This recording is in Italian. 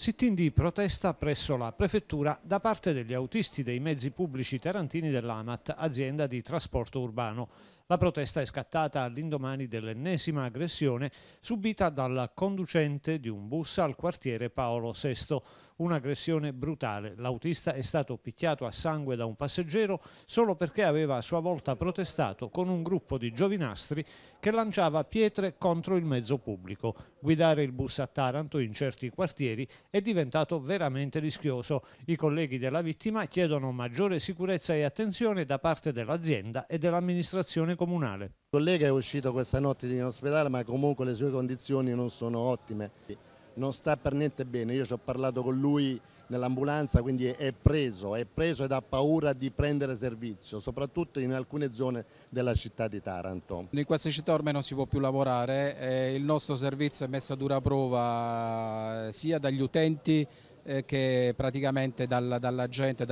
sit di protesta presso la prefettura da parte degli autisti dei mezzi pubblici tarantini dell'AMAT, azienda di trasporto urbano. La protesta è scattata all'indomani dell'ennesima aggressione subita dal conducente di un bus al quartiere Paolo VI. Un'aggressione brutale. L'autista è stato picchiato a sangue da un passeggero solo perché aveva a sua volta protestato con un gruppo di giovinastri che lanciava pietre contro il mezzo pubblico. Guidare il bus a Taranto in certi quartieri è diventato veramente rischioso. I colleghi della vittima chiedono maggiore sicurezza e attenzione da parte dell'azienda e dell'amministrazione comunale. Il collega è uscito questa notte in ospedale ma comunque le sue condizioni non sono ottime, non sta per niente bene, io ci ho parlato con lui nell'ambulanza quindi è preso, è preso ed ha paura di prendere servizio, soprattutto in alcune zone della città di Taranto. In queste città ormai non si può più lavorare, eh, il nostro servizio è messo a dura prova eh, sia dagli utenti eh, che praticamente dalla, dalla gente.